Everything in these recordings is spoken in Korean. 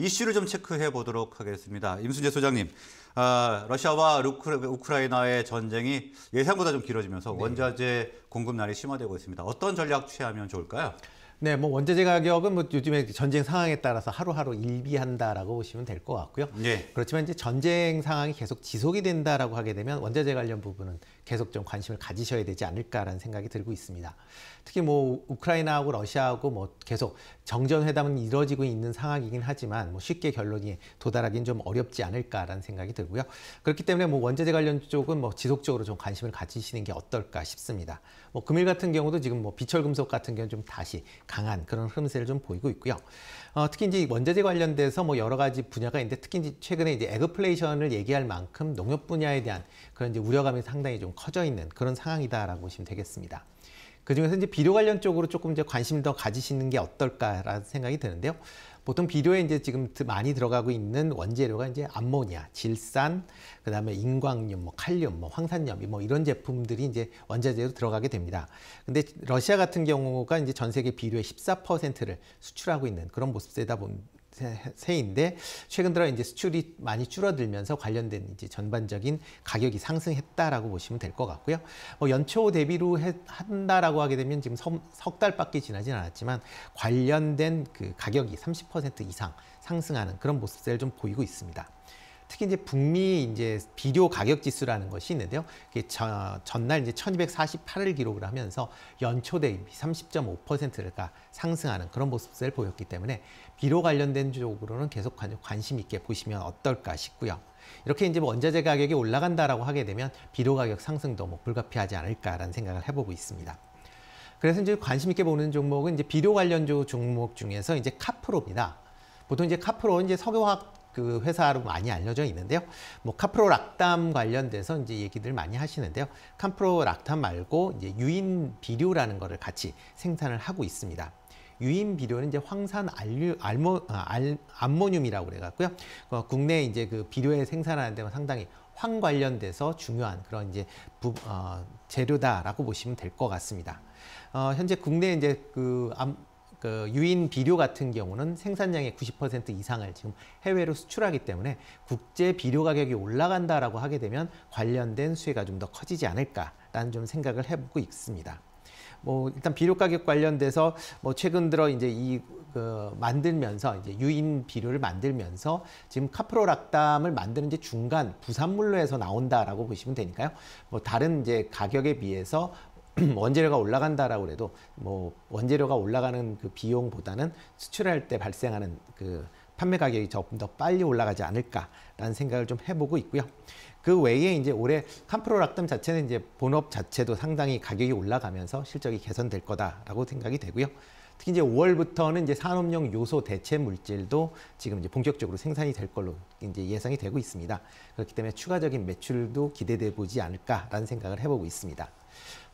이슈를 좀 체크해 보도록 하겠습니다. 임순재 소장님, 아, 러시아와 우크라, 이나의 전쟁이 예상보다 좀 길어지면서 네. 원자재 공급난이 심화되고 있습니다. 어떤 전략 취하면 좋을까요? 네, 뭐 원자재 가격은 뭐 요즘에 전쟁 상황에 따라서 하루하루 일비한다라고 보시면 될 것 같고요. 네. 그렇지만 이제 전쟁 상황이 계속 지속이 된다라고 하게 되면 원자재 관련 부분은 계속 좀 관심을 가지셔야 되지 않을까라는 생각이 들고 있습니다. 특히 뭐 우크라이나하고 러시아하고 뭐 계속 정전 회담은 이뤄지고 있는 상황이긴 하지만 뭐 쉽게 결론이 도달하기는 좀 어렵지 않을까라는 생각이 들고요. 그렇기 때문에 뭐 원자재 관련 쪽은 뭐 지속적으로 좀 관심을 가지시는 게 어떨까 싶습니다. 뭐 금일 같은 경우도 지금 뭐 비철 금속 같은 경우 는좀 다시 강한 그런 흐름세를 좀 보이고 있고요. 어, 특히 이제 원자재 관련돼서 뭐 여러 가지 분야가 있는데 특히 이제 최근에 이제 에그플레이션을 얘기할 만큼 농업 분야에 대한 그런 이제 우려감이 상당히 좀 커져 있는 그런 상황이다라고 보시면 되겠습니다. 그중에서 이제 비료 관련 쪽으로 조금 이제 관심 더 가지시는 게 어떨까라는 생각이 드는데요. 보통 비료에 이제 지금 많이 들어가고 있는 원재료가 이제 암모니아, 질산, 그다음에 인광염뭐 칼륨, 뭐 황산염, 뭐 이런 제품들이 이제 원자재로 들어가게 됩니다. 근데 러시아 같은 경우가 이제 전 세계 비료의 14%를 수출하고 있는 그런 모습이다 보, 세인데 최근 들어 이제 수출이 많이 줄어들면서 관련된 이제 전반적인 가격이 상승했다라고 보시면 될 것 같고요. 뭐 연초 대비로 해, 한다라고 하게 되면 지금 석 달밖에 지나진 않았지만 관련된 그 가격이 30% 이상 상승하는 그런 모습을 좀 보이고 있습니다. 특히 이제 북미 이제 비료 가격 지수라는 것이 있는데요. 그게 저, 전날 이제 1248을 기록을 하면서 연초 대비 30.5%가 상승하는 그런 모습을 보였기 때문에 비료 관련된 쪽으로는 계속 관심 있게 보시면 어떨까 싶고요. 이렇게 이제 뭐 원자재 가격이 올라간다라고 하게 되면 비료 가격 상승도 뭐 불가피하지 않을까라는 생각을 해보고 있습니다. 그래서 이제 관심 있게 보는 종목은 이제 비료 관련 종목 중에서 이제 카프로입니다. 보통 이제 카프로 이제 석유화학 그 회사로 많이 알려져 있는데요. 뭐 카프로 락담 관련돼서 이제 얘기들 많이 하시는데요. 카프로 락담 말고 이제 유인 비료라는 거를 같이 생산을 하고 있습니다. 유인 비료는 이제 황산 알류, 알모, 아, 알, 암모늄이라고 그래갖고요. 어, 국내 이제 그 비료에 생산하는 데는 상당히 황 관련돼서 중요한 그런 이제 부, 어, 재료다라고 보시면 될 것 같습니다. 어, 현재 국내 이제 그 암, 그 유인 비료 같은 경우는 생산량의 90% 이상을 지금 해외로 수출하기 때문에 국제 비료 가격이 올라간다라고 하게 되면 관련된 수혜가 좀 더 커지지 않을까라는 좀 생각을 해보고 있습니다. 뭐 일단 비료 가격 관련돼서 뭐 최근 들어 이제 이 그 만들면서 이제 유인 비료를 만들면서 지금 카프로락담을 만드는 이제 중간 부산물로해서 나온다라고 보시면 되니까요. 뭐 다른 이제 가격에 비해서 원재료가 올라간다라고 해도 뭐 원재료가 올라가는 그 비용보다는 수출할 때 발생하는 그 판매 가격이 조금 더 빨리 올라가지 않을까라는 생각을 좀 해보고 있고요. 그 외에 이제 올해 캄프로락담 자체는 이제 본업 자체도 상당히 가격이 올라가면서 실적이 개선될 거다라고 생각이 되고요. 특히 이제 5월부터는 이제 산업용 요소 대체 물질도 지금 이제 본격적으로 생산이 될 걸로 이제 예상이 되고 있습니다. 그렇기 때문에 추가적인 매출도 기대돼 보지 않을까라는 생각을 해보고 있습니다.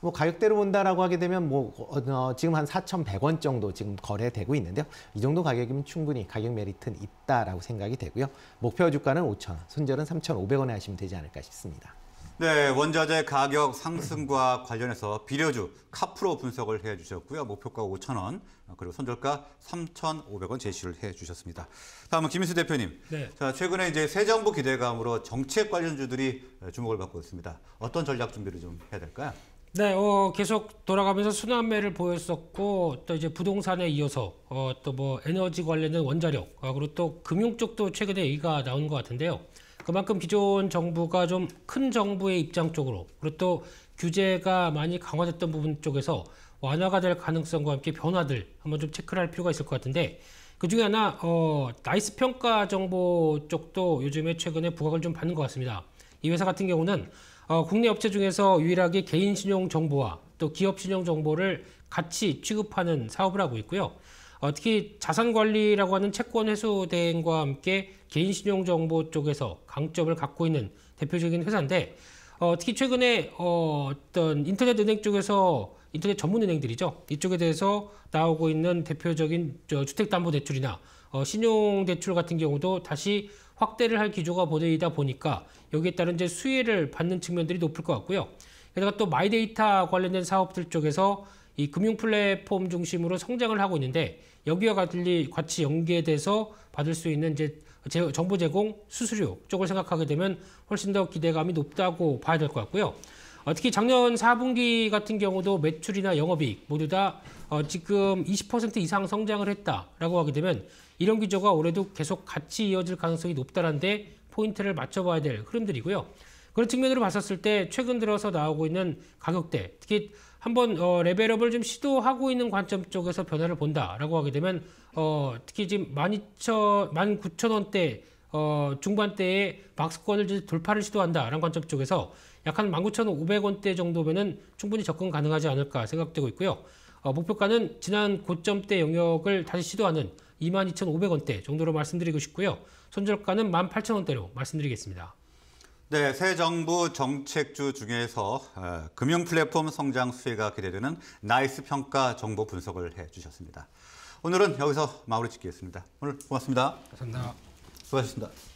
뭐 가격대로 본다라고 하게 되면 뭐 어, 지금 한 4,100원 정도 지금 거래되고 있는데요. 이 정도 가격이면 충분히 가격 메리트는 있다라고 생각이 되고요. 목표 주가는 5,000원, 손절은 3,500원에 하시면 되지 않을까 싶습니다. 네, 원자재 가격 상승과 관련해서 비료주 카프로 분석을 해주셨고요. 목표가 5천원 그리고 선절가 3,500원 제시를 해주셨습니다. 다음은 김인수 대표님. 네. 자, 최근에 이제 새 정부 기대감으로 정책 관련주들이 주목을 받고 있습니다. 어떤 전략 준비를 좀 해야 될까요? 네, 어, 계속 돌아가면서 순환매를 보였었고 또 이제 부동산에 이어서 어, 또 뭐 에너지 관련된 원자력, 아, 그리고 또 금융 쪽도 최근에 얘기가 나온 것 같은데요. 그만큼 기존 정부가 좀 큰 정부의 입장 쪽으로 그리고 또 규제가 많이 강화됐던 부분 쪽에서 완화가 될 가능성과 함께 변화들 한번 좀 체크를 할 필요가 있을 것 같은데 그중에 하나 어, 나이스 평가 정보 쪽도 요즘에 최근에 부각을 좀 받는 것 같습니다. 이 회사 같은 경우는 어, 국내 업체 중에서 유일하게 개인 신용 정보와 또 기업 신용 정보를 같이 취급하는 사업을 하고 있고요. 어, 특히 자산관리라고 하는 채권 회수 대행과 함께 개인신용정보 쪽에서 강점을 갖고 있는 대표적인 회사인데 어, 특히 최근에 어, 어떤 인터넷 은행 쪽에서 인터넷 전문 은행들이죠. 이쪽에 대해서 나오고 있는 대표적인 저 주택담보대출이나 어, 신용대출 같은 경우도 다시 확대를 할 기조가 보이다 보니까 여기에 따른 이제 수혜를 받는 측면들이 높을 것 같고요. 게다가 또 마이데이터 관련된 사업들 쪽에서 이 금융 플랫폼 중심으로 성장을 하고 있는데 여기와 같이 같이 연계돼서 받을 수 있는 이제 정보 제공 수수료 쪽을 생각하게 되면 훨씬 더 기대감이 높다고 봐야 될 것 같고요. 특히 작년 4분기 같은 경우도 매출이나 영업이익 모두 다 어, 지금 20% 이상 성장을 했다라고 하게 되면 이런 기조가 올해도 계속 같이 이어질 가능성이 높다는데 포인트를 맞춰봐야 될 흐름들이고요. 그런 측면으로 봤었을 때 최근 들어서 나오고 있는 가격대, 특히 한번 어, 레벨업을 좀 시도하고 있는 관점 쪽에서 변화를 본다라고 하게 되면 어, 특히 지금 12,000, 19,000원대 어, 중반대에 박스권을 돌파를 시도한다라는 관점 쪽에서 약한 19,500원대 정도면은 충분히 접근 가능하지 않을까 생각되고 있고요. 어, 목표가는 지난 고점대 영역을 다시 시도하는 22,500원대 정도로 말씀드리고 싶고요. 손절가는 18,000원대로 말씀드리겠습니다. 네, 새 정부 정책주 중에서 금융 플랫폼 성장 수혜가 기대되는 나이스 평가 정보 분석을 해주셨습니다. 오늘은 여기서 마무리 짓겠습니다. 오늘 고맙습니다. 감사합니다. 수고하셨습니다.